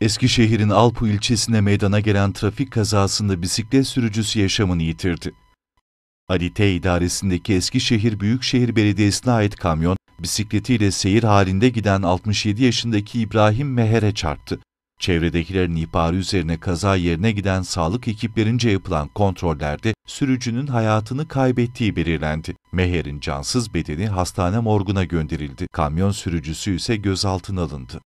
Eskişehir'in Alpu ilçesinde meydana gelen trafik kazasında bisiklet sürücüsü yaşamını yitirdi. Ali T. idaresindeki Eskişehir Büyükşehir Belediyesi'ne ait kamyon, bisikletiyle seyir halinde giden 67 yaşındaki İbrahim Meher'e çarptı. Çevredekilerin ihbarı üzerine kaza yerine giden sağlık ekiplerince yapılan kontrollerde sürücünün hayatını kaybettiği belirlendi. Meher'in cansız bedeni hastane morguna gönderildi. Kamyon sürücüsü ise gözaltına alındı.